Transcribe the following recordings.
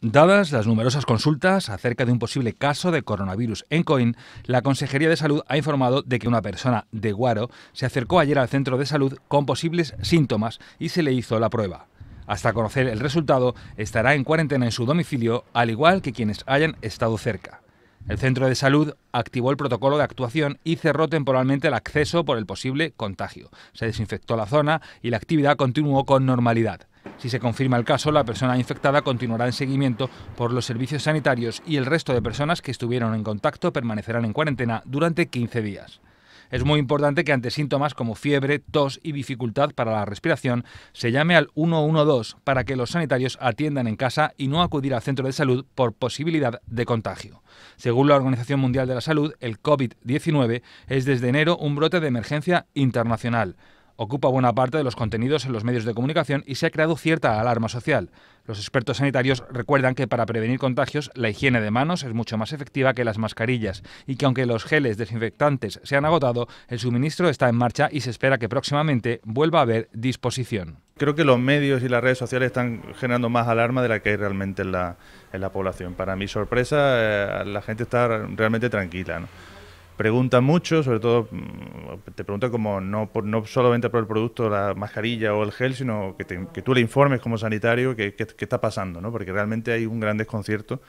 Dadas las numerosas consultas acerca de un posible caso de coronavirus en COIN, la Consejería de Salud ha informado de que una persona de Guaro se acercó ayer al centro de salud con posibles síntomas y se le hizo la prueba. Hasta conocer el resultado, estará en cuarentena en su domicilio, al igual que quienes hayan estado cerca. El centro de salud activó el protocolo de actuación y cerró temporalmente el acceso por el posible contagio. Se desinfectó la zona y la actividad continuó con normalidad. Si se confirma el caso, la persona infectada continuará en seguimiento por los servicios sanitarios y el resto de personas que estuvieron en contacto permanecerán en cuarentena durante 15 días. Es muy importante que ante síntomas como fiebre, tos y dificultad para la respiración, se llame al 112 para que los sanitarios atiendan en casa y no acudir al centro de salud por posibilidad de contagio. Según la Organización Mundial de la Salud, el COVID-19 es desde enero un brote de emergencia internacional ocupa buena parte de los contenidos en los medios de comunicación y se ha creado cierta alarma social. Los expertos sanitarios recuerdan que para prevenir contagios la higiene de manos es mucho más efectiva que las mascarillas y que aunque los geles desinfectantes se han agotado, el suministro está en marcha y se espera que próximamente vuelva a haber disposición. Creo que los medios y las redes sociales están generando más alarma de la que hay realmente en la, población. Para mi sorpresa, eh, la gente está realmente tranquila pregunta mucho, sobre todo mm, te preguntan como no, por, no solamente por el producto, la mascarilla o el gel, sino que, tú le informes como sanitario qué que, está pasando, ¿no? porque realmente hay un gran desconcierto.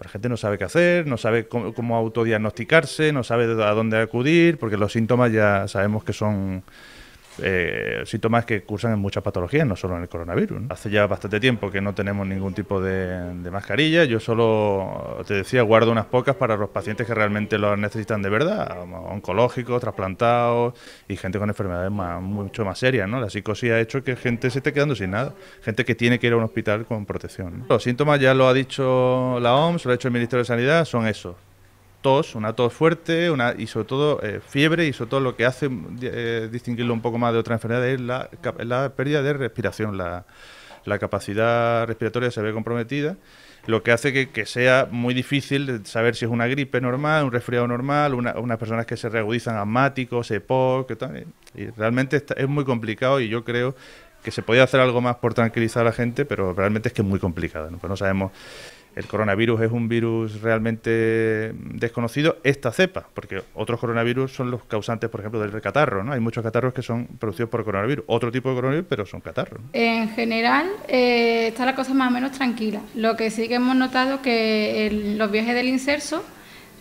La gente no sabe qué hacer, no sabe cómo, cómo autodiagnosticarse, no sabe a dónde acudir, porque los síntomas ya sabemos que son eh, síntomas que cursan en muchas patologías, no solo en el coronavirus. Hace ya bastante tiempo que no tenemos ningún tipo de, mascarilla. Yo solo, te decía, guardo unas pocas para los pacientes que realmente las necesitan de verdad, oncológicos, trasplantados y gente con enfermedades mucho más serias. La psicosis ha hecho que gente se esté quedando sin nada, gente que tiene que ir a un hospital con protección. Los síntomas ya lo ha dicho la OMS, lo ha hecho el Ministerio de Sanidad, son esos tos, una tos fuerte una, y sobre todo eh, fiebre y sobre todo lo que hace eh, distinguirlo un poco más de otra enfermedad es la, la pérdida de respiración, la, la, capacidad respiratoria se ve comprometida, lo que hace que, que, sea muy difícil saber si es una gripe normal, un resfriado normal, unas personas que se reagudizan asmáticos, EPOC, y tal, y realmente es muy complicado y yo creo que se podía hacer algo más por tranquilizar a la gente, pero realmente es que es muy complicado, ¿no? Pues no sabemos el coronavirus es un virus realmente desconocido, esta cepa, porque otros coronavirus son los causantes, por ejemplo, del catarro, ¿no? Hay muchos catarros que son producidos por coronavirus, otro tipo de coronavirus, pero son catarros. En general, eh, está la cosa más o menos tranquila. Lo que sí que hemos notado que los viajes del inserso,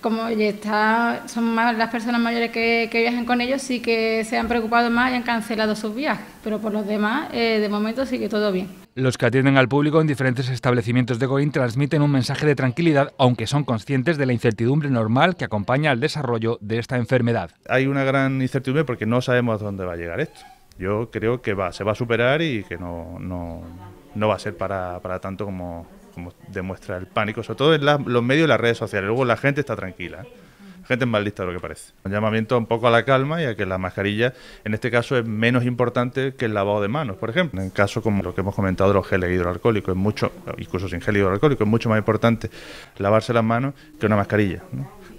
como ya está, son más las personas mayores que, viajan con ellos, sí que se han preocupado más y han cancelado sus viajes, pero por los demás, eh, de momento sigue todo bien. Los que atienden al público en diferentes establecimientos de Goin transmiten un mensaje de tranquilidad, aunque son conscientes de la incertidumbre normal que acompaña al desarrollo de esta enfermedad. Hay una gran incertidumbre porque no sabemos dónde va a llegar esto. Yo creo que va, se va a superar y que no, va a ser para, tanto como, como, demuestra el pánico, sobre todo en los medios y las redes sociales. Luego la gente está tranquila. ¿eh? gente más lista de lo que parece. Un llamamiento un poco a la calma y a que la mascarilla en este caso es menos importante que el lavado de manos, por ejemplo. En caso como lo que hemos comentado de los geles hidroalcohólicos, es mucho, incluso sin gel hidroalcohólico, es mucho más importante lavarse las manos que una mascarilla.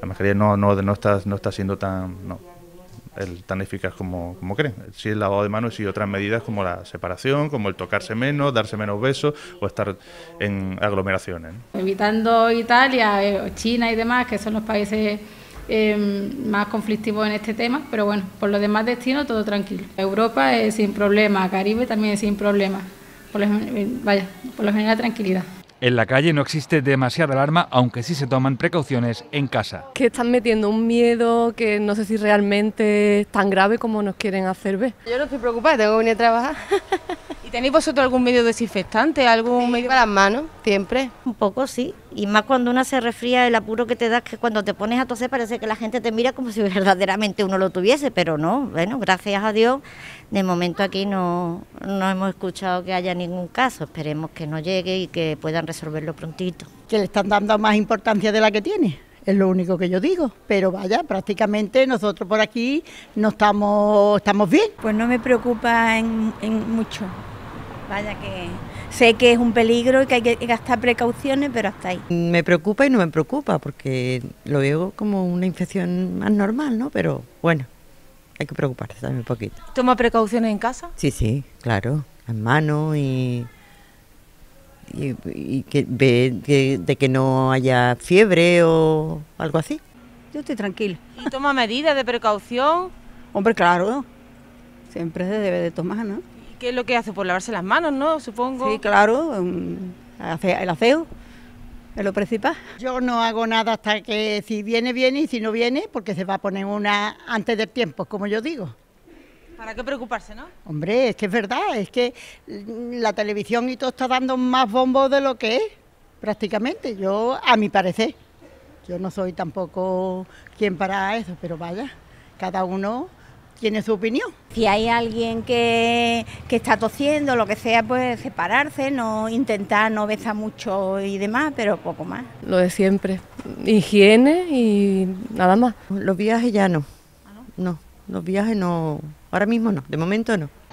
La mascarilla no, no, no, está, no está siendo tan... No, tan eficaz como, como creen. Sí el lavado de manos y otras medidas como la separación, como el tocarse menos, darse menos besos o estar en aglomeraciones. Evitando Italia, eh, China y demás, que son los países Em, más conflictivo en este tema, pero bueno, por los demás destinos todo tranquilo. Europa es sin problema, Caribe también es sin problema. Eh, vaya, por lo general tranquilidad. En la calle no existe demasiada alarma, aunque sí se toman precauciones en casa. Que están metiendo un miedo que no sé si realmente es tan grave como nos quieren hacer ver. Yo no estoy preocupada, tengo que venir a trabajar. ¿Tenéis vosotros algún medio desinfectante, algún medio para las manos, siempre? Un poco, sí. Y más cuando una se refría, el apuro que te das, que cuando te pones a toser parece que la gente te mira como si verdaderamente uno lo tuviese, pero no. Bueno, gracias a Dios, de momento aquí no, no hemos escuchado que haya ningún caso. Esperemos que no llegue y que puedan resolverlo prontito. Que le están dando más importancia de la que tiene es lo único que yo digo. Pero vaya, prácticamente nosotros por aquí no estamos, estamos bien. Pues no me preocupa en mucho. Vaya que sé que es un peligro y que hay que gastar precauciones, pero hasta ahí. Me preocupa y no me preocupa porque lo veo como una infección más normal, ¿no? Pero bueno, hay que preocuparse también un poquito. ¿Toma precauciones en casa? Sí, sí, claro, en mano y y, que ve de que no haya fiebre o algo así. Yo estoy tranquila. ¿Y toma medidas de precaución? Hombre, claro, siempre se debe de tomar, ¿no? ¿Qué es lo que hace? Por lavarse las manos, ¿no? Supongo. Sí, claro, em, el aseo es lo principal. Yo no hago nada hasta que si viene, viene y si no viene, porque se va a poner una antes del tiempo, como yo digo. ¿Para qué preocuparse, no? Hombre, es que es verdad, es que mm, la televisión y todo está dando más bombo de lo que es, prácticamente, yo a mi parecer. Yo no soy tampoco quien para eso, pero vaya, cada uno tiene su opinión. Si hay alguien que, está tosiendo, lo que sea, pues separarse, no intentar no besar mucho y demás, pero poco más. Lo de siempre, higiene y nada más. Los viajes ya no? Ah, no, los viajes no, ahora mismo no, de momento no.